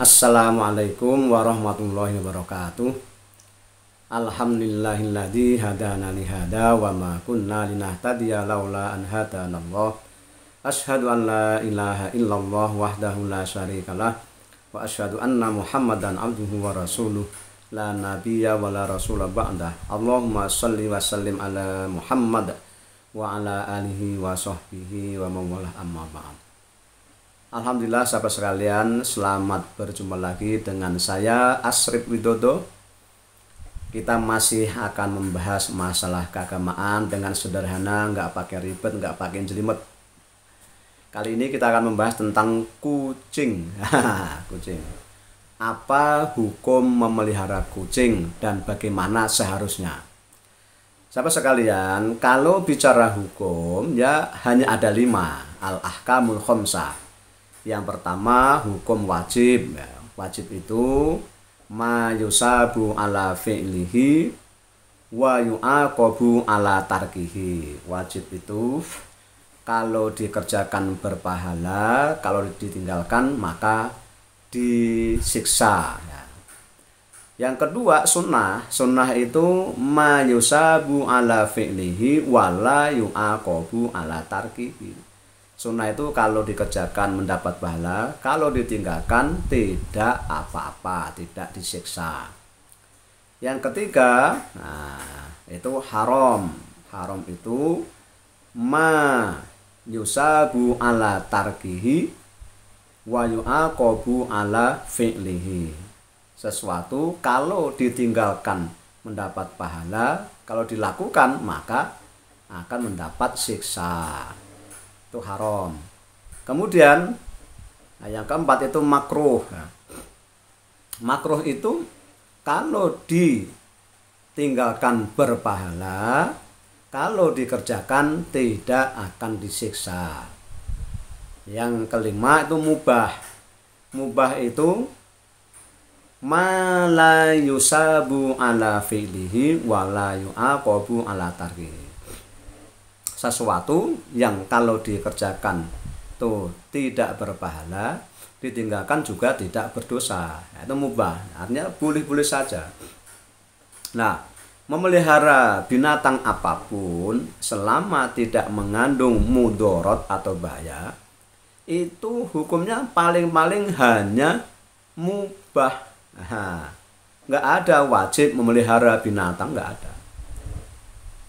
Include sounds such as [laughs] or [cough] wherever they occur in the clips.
Assalamualaikum warahmatullahi wabarakatuh Alhamdulillahilladzi hadana hada wa ma kunna linahtadiya laula an hadanallah Ashadu an la ilaha illallah wahdahu la syarikalah Wa asyhadu anna muhammadan abduhu wa rasuluh La nabiyya wa la rasula ba'da. Allahumma shalli wa sallim ala muhammad Wa ala alihi wa sahbihi wa mawalah amma ba'd Alhamdulillah sahabat sekalian selamat berjumpa lagi dengan saya Asri Widodo Kita masih akan membahas masalah keagamaan dengan sederhana nggak pakai ribet nggak pakai jelimet Kali ini kita akan membahas tentang kucing [laughs] Kucing Apa hukum memelihara kucing dan bagaimana seharusnya Sahabat sekalian, kalau bicara hukum ya hanya ada lima Al-Ahkamul Khomsah yang pertama hukum wajib. Ya. Wajib itu mayusabu ala fi'lihi wa yu'aqabu ala tarkihi. Wajib itu kalau dikerjakan berpahala, kalau ditinggalkan maka disiksa. Ya. Yang kedua sunnah, sunnah itu mayusabu ala fi'lihi la yu'aqabu ala tarkihi Sunnah itu kalau dikerjakan mendapat pahala, kalau ditinggalkan tidak apa-apa, tidak disiksa. Yang ketiga, nah, itu haram. Haram itu ma yusabu ala tarkihi wa yu'aqabu ala fi'lihi. Sesuatu kalau ditinggalkan mendapat pahala, kalau dilakukan maka akan mendapat siksa itu haram. Kemudian nah, yang keempat itu makruh. Nah. Makruh itu kalau ditinggalkan berpahala, kalau dikerjakan tidak akan disiksa. Yang kelima itu mubah. Mubah itu malayusabu ala fi'lihi wala yu'aqabu ala tarkihi sesuatu yang kalau dikerjakan tuh tidak berpahala ditinggalkan juga tidak berdosa nah, itu mubah artinya boleh-boleh saja nah memelihara binatang apapun selama tidak mengandung mudorot atau bahaya itu hukumnya paling-paling hanya mubah nah, nggak ada wajib memelihara binatang nggak ada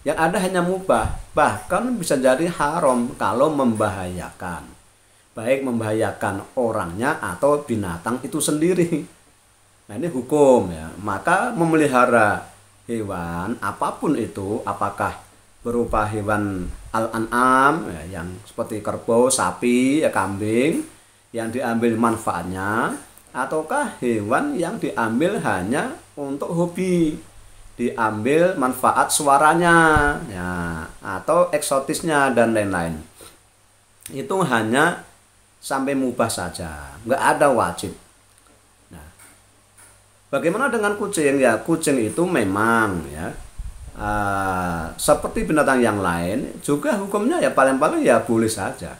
yang ada hanya mubah bahkan bisa jadi haram kalau membahayakan baik membahayakan orangnya atau binatang itu sendiri nah ini hukum ya maka memelihara hewan apapun itu apakah berupa hewan al-an'am ya, yang seperti kerbau, sapi, ya, kambing yang diambil manfaatnya ataukah hewan yang diambil hanya untuk hobi diambil manfaat suaranya ya atau eksotisnya dan lain-lain itu hanya sampai mubah saja nggak ada wajib nah, bagaimana dengan kucing ya kucing itu memang ya uh, seperti binatang yang lain juga hukumnya ya paling-paling ya boleh saja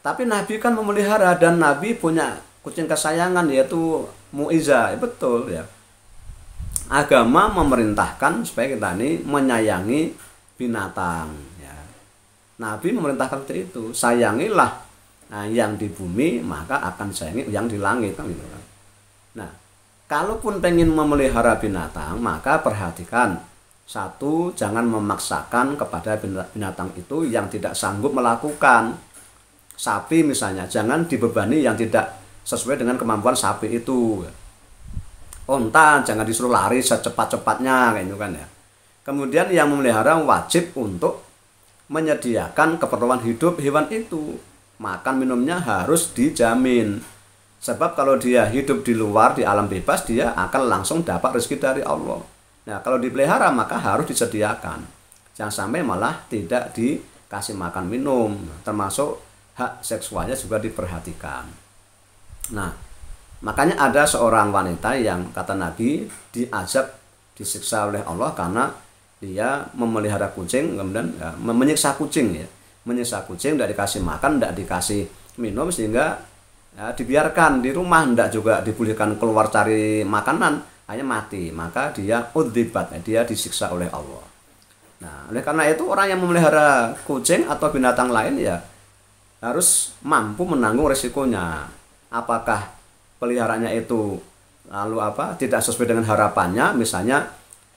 tapi Nabi kan memelihara dan Nabi punya kucing kesayangan yaitu Muiza betul ya agama memerintahkan supaya kita ini menyayangi binatang ya. Nabi memerintahkan seperti itu sayangilah nah, yang di bumi maka akan sayangi yang di langit kan gitu kan nah kalaupun pengen memelihara binatang maka perhatikan satu jangan memaksakan kepada binatang itu yang tidak sanggup melakukan sapi misalnya jangan dibebani yang tidak sesuai dengan kemampuan sapi itu onta oh, jangan disuruh lari secepat-cepatnya kayak gitu kan ya kemudian yang memelihara wajib untuk menyediakan keperluan hidup hewan itu makan minumnya harus dijamin sebab kalau dia hidup di luar di alam bebas dia akan langsung dapat rezeki dari Allah nah kalau dipelihara maka harus disediakan jangan sampai malah tidak dikasih makan minum termasuk hak seksualnya juga diperhatikan nah Makanya ada seorang wanita yang kata Nabi diajak disiksa oleh Allah karena dia memelihara kucing kemudian ya, menyiksa kucing ya menyiksa kucing tidak dikasih makan tidak dikasih minum sehingga ya, dibiarkan di rumah tidak juga dibolehkan keluar cari makanan hanya mati maka dia udibat ya, dia disiksa oleh Allah nah oleh karena itu orang yang memelihara kucing atau binatang lain ya harus mampu menanggung resikonya apakah peliharanya itu lalu apa tidak sesuai dengan harapannya misalnya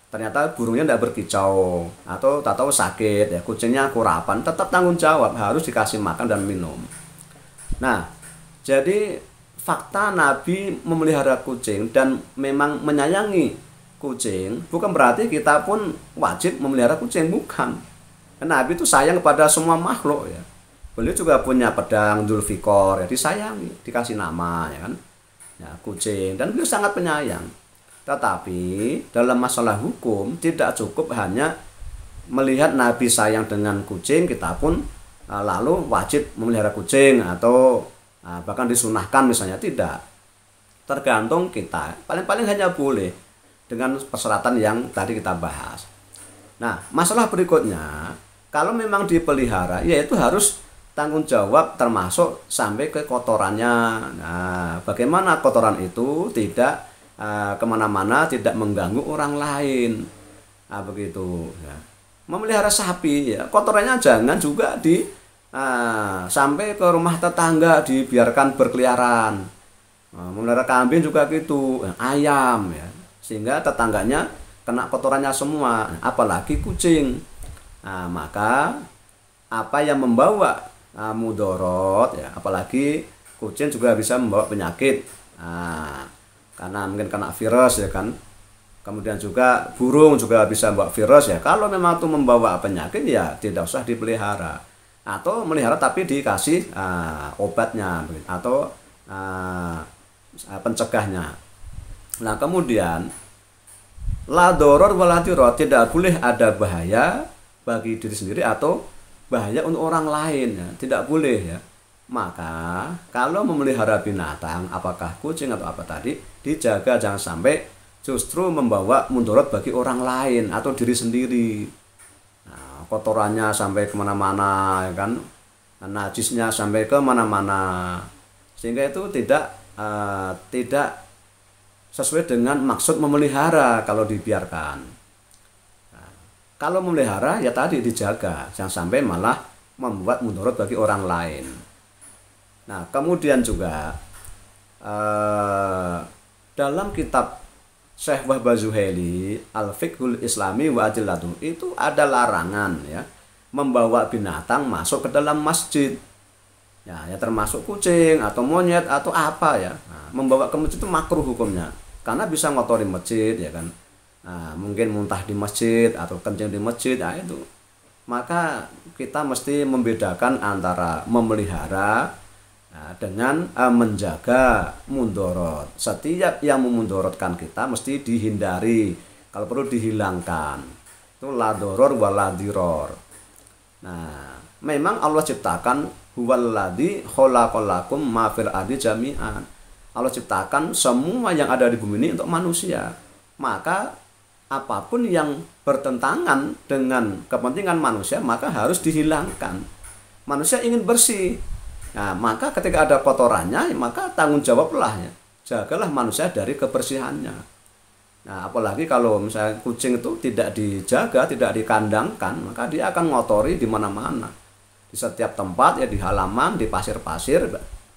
ternyata burungnya tidak berkicau atau tak tahu sakit ya kucingnya kurapan tetap tanggung jawab harus dikasih makan dan minum nah jadi fakta Nabi memelihara kucing dan memang menyayangi kucing bukan berarti kita pun wajib memelihara kucing bukan Nabi itu sayang kepada semua makhluk ya beliau juga punya pedang Dulfikor ya disayangi dikasih nama ya kan ya, kucing dan beliau sangat penyayang tetapi dalam masalah hukum tidak cukup hanya melihat Nabi sayang dengan kucing kita pun e, lalu wajib memelihara kucing atau e, bahkan disunahkan misalnya tidak tergantung kita paling-paling hanya boleh dengan persyaratan yang tadi kita bahas nah masalah berikutnya kalau memang dipelihara yaitu harus tanggung jawab termasuk sampai ke kotorannya. Nah, bagaimana kotoran itu tidak uh, kemana-mana, tidak mengganggu orang lain. Nah, begitu. Ya. Memelihara sapi, ya, kotorannya jangan juga di uh, sampai ke rumah tetangga dibiarkan berkeliaran. Nah, memelihara kambing juga gitu, ya, ayam ya, sehingga tetangganya kena kotorannya semua, apalagi kucing. Nah, maka apa yang membawa uh, mudorot ya apalagi kucing juga bisa membawa penyakit nah, karena mungkin kena virus ya kan kemudian juga burung juga bisa membawa virus ya kalau memang itu membawa penyakit ya tidak usah dipelihara atau melihara tapi dikasih uh, obatnya atau uh, pencegahnya nah kemudian la doror tidak boleh ada bahaya bagi diri sendiri atau bahaya untuk orang lain ya. tidak boleh ya maka kalau memelihara binatang apakah kucing atau apa tadi dijaga jangan sampai justru membawa mundurat bagi orang lain atau diri sendiri nah, kotorannya sampai kemana-mana ya kan nah, najisnya sampai kemana-mana sehingga itu tidak uh, tidak sesuai dengan maksud memelihara kalau dibiarkan kalau memelihara ya tadi dijaga, jangan sampai malah membuat mudarat bagi orang lain. Nah, kemudian juga eh, dalam kitab Syekh Wahba Zuhaili Al-Fiqhul Islami wa Adilatuh itu ada larangan ya membawa binatang masuk ke dalam masjid. Ya, ya termasuk kucing atau monyet atau apa ya. Nah, membawa ke masjid itu makruh hukumnya karena bisa ngotori masjid ya kan nah, mungkin muntah di masjid atau kencing di masjid nah itu maka kita mesti membedakan antara memelihara nah, dengan eh, menjaga mundorot setiap yang memundorotkan kita mesti dihindari kalau perlu dihilangkan itu ladoror waladiror nah memang Allah ciptakan huwaladi kholakolakum mafil adi jami'an Allah ciptakan semua yang ada di bumi ini untuk manusia maka apapun yang bertentangan dengan kepentingan manusia maka harus dihilangkan. Manusia ingin bersih. Nah, maka ketika ada kotorannya maka tanggung jawablah ya. Jagalah manusia dari kebersihannya. Nah, apalagi kalau misalnya kucing itu tidak dijaga, tidak dikandangkan, maka dia akan ngotori di mana-mana. Di setiap tempat ya di halaman, di pasir-pasir,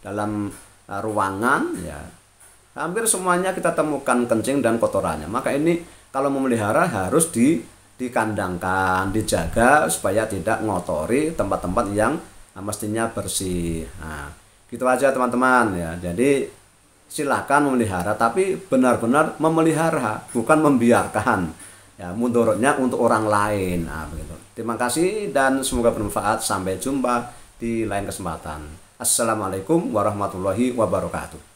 dalam eh, ruangan ya. Hampir semuanya kita temukan kencing dan kotorannya. Maka ini kalau memelihara harus di dikandangkan, dijaga supaya tidak ngotori tempat-tempat yang ah, mestinya bersih. Nah, gitu aja teman-teman ya. Jadi silahkan memelihara tapi benar-benar memelihara bukan membiarkan ya mundurnya untuk orang lain nah, begitu. terima kasih dan semoga bermanfaat sampai jumpa di lain kesempatan assalamualaikum warahmatullahi wabarakatuh